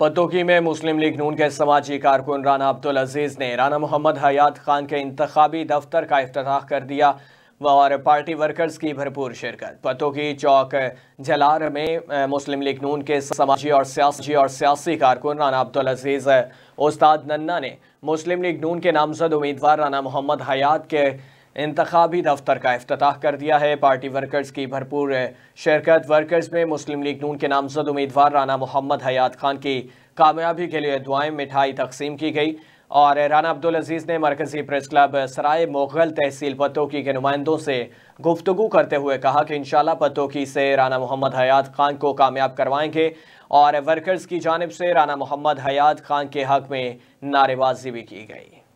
पतोकी में मुस्लिम लीग नून के समाजी कारकुन राना अब्दुल अजीज़ ने राना मोहम्मद हयात खान के इंतबी दफ्तर का अफ्ताह कर दिया और पार्टी वर्कर्स की भरपूर शिरकत पतोकी चौक जलार में मुस्लिम लीग नून के समाजी और सियासी और सियासी कारकुन राना अब्दुल अजीज़ उस्ताद नन्ना ने मुस्लिम लीग नून के नामजद उम्मीदवार राना मोहम्मद हयात के इंतबी दफ्तर का अफ्ताह कर दिया है पार्टी वर्कर्स की भरपूर शिरकत वर्कर्स में मुस्लिम लीग नून के नामजद उम्मीदवार राना मोहम्मद हयात खान की कामयाबी के लिए दुआएं मिठाई तकसीम की गई और राना अब्दुल अजीज़ ने मरकज़ी प्रेस क्लब सराय मोगल तहसील पतोकी के नुमाइंदों से गुफ्तु करते हुए कहा कि इन शाह पतोकी से राना मोहम्मद हयात खान को कामयाब करवाएंगे और वर्कर्स की जानब से राना मोहम्मद हयात खान के हक में नारेबाजी भी की गई